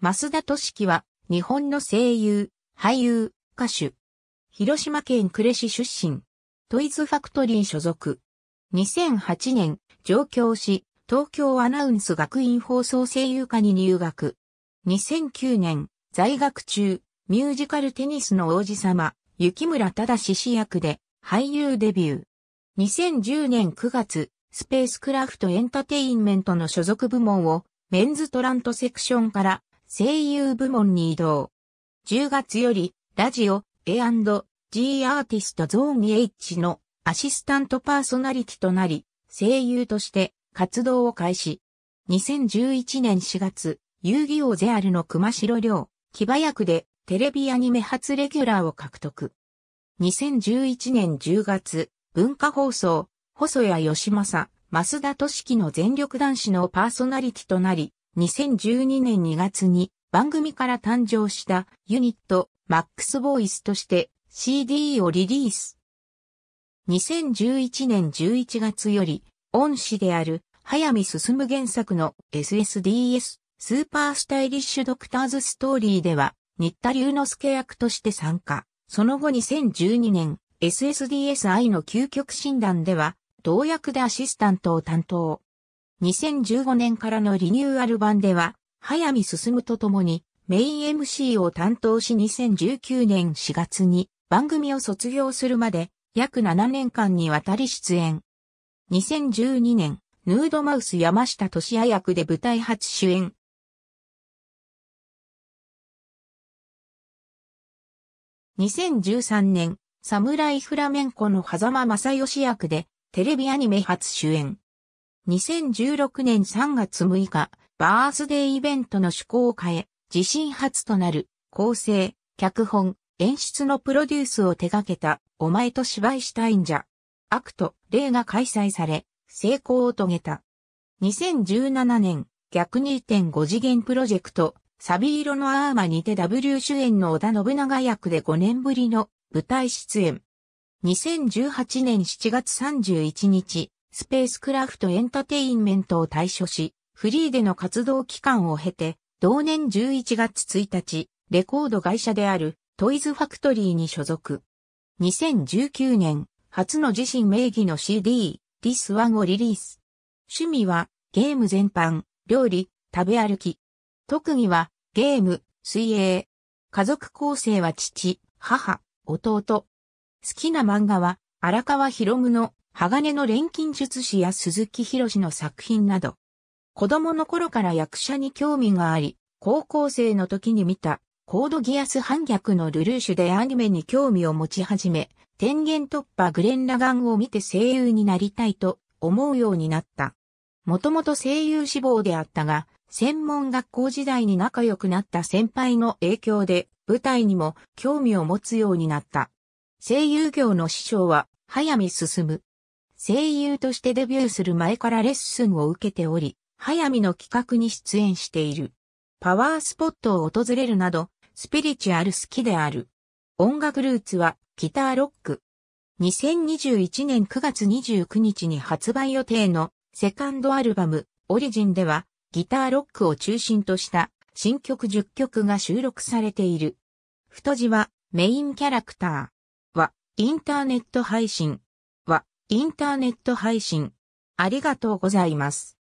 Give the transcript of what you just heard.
増田俊樹は、日本の声優、俳優、歌手。広島県呉市出身。トイズファクトリー所属。2008年、上京し、東京アナウンス学院放送声優科に入学。2009年、在学中、ミュージカルテニスの王子様、雪村忠氏役で、俳優デビュー。2010年9月、スペースクラフトエンタテインメントの所属部門を、メンズトラントセクションから声優部門に移動。10月より、ラジオ、A&G アーティストゾーン H のアシスタントパーソナリティとなり、声優として活動を開始。2011年4月、遊戯王ゼアルの熊代亮、木早くでテレビアニメ初レギュラーを獲得。2011年10月、文化放送、細谷義正、増田俊樹の全力男子のパーソナリティとなり、2012年2月に番組から誕生したユニットマックスボイスとして CD をリリース。2011年11月より恩師である早見進原作の SSDS スーパースタイリッシュドクターズストーリーでは新田龍之介役として参加。その後2012年 SSDSI の究極診断では同役でアシスタントを担当。2015年からのリニューアル版では、早見進とともにメイン MC を担当し2019年4月に番組を卒業するまで約7年間にわたり出演。2012年、ヌードマウス山下俊也役で舞台初主演。2013年、サムライフラメンコの狭間正義役でテレビアニメ初主演。2016年3月6日、バースデーイベントの趣向を変え、自身初となる構成、脚本、演出のプロデュースを手掛けた、お前と芝居したいんじゃ。アクト、例が開催され、成功を遂げた。2017年、逆2.5次元プロジェクト、サビ色のアーマにて W 主演の織田信長役で5年ぶりの舞台出演。2018年7月31日、スペースクラフトエンタテインメントを退所し、フリーでの活動期間を経て、同年11月1日、レコード会社であるトイズファクトリーに所属。2019年、初の自身名義の CD、This One をリリース。趣味は、ゲーム全般、料理、食べ歩き。特技は、ゲーム、水泳。家族構成は父、母、弟。好きな漫画は、荒川博夢の鋼の錬金術師や鈴木博士の作品など、子供の頃から役者に興味があり、高校生の時に見たコードギアス反逆のルルーシュでアニメに興味を持ち始め、天元突破グレン・ラガンを見て声優になりたいと思うようになった。もともと声優志望であったが、専門学校時代に仲良くなった先輩の影響で、舞台にも興味を持つようになった。声優業の師匠は、早見進む。声優としてデビューする前からレッスンを受けており、早見の企画に出演している。パワースポットを訪れるなど、スピリチュアル好きである。音楽ルーツは、ギターロック。2021年9月29日に発売予定のセカンドアルバム、オリジンでは、ギターロックを中心とした新曲10曲が収録されている。太字はメインキャラクターはインターネット配信、インターネット配信。ありがとうございます。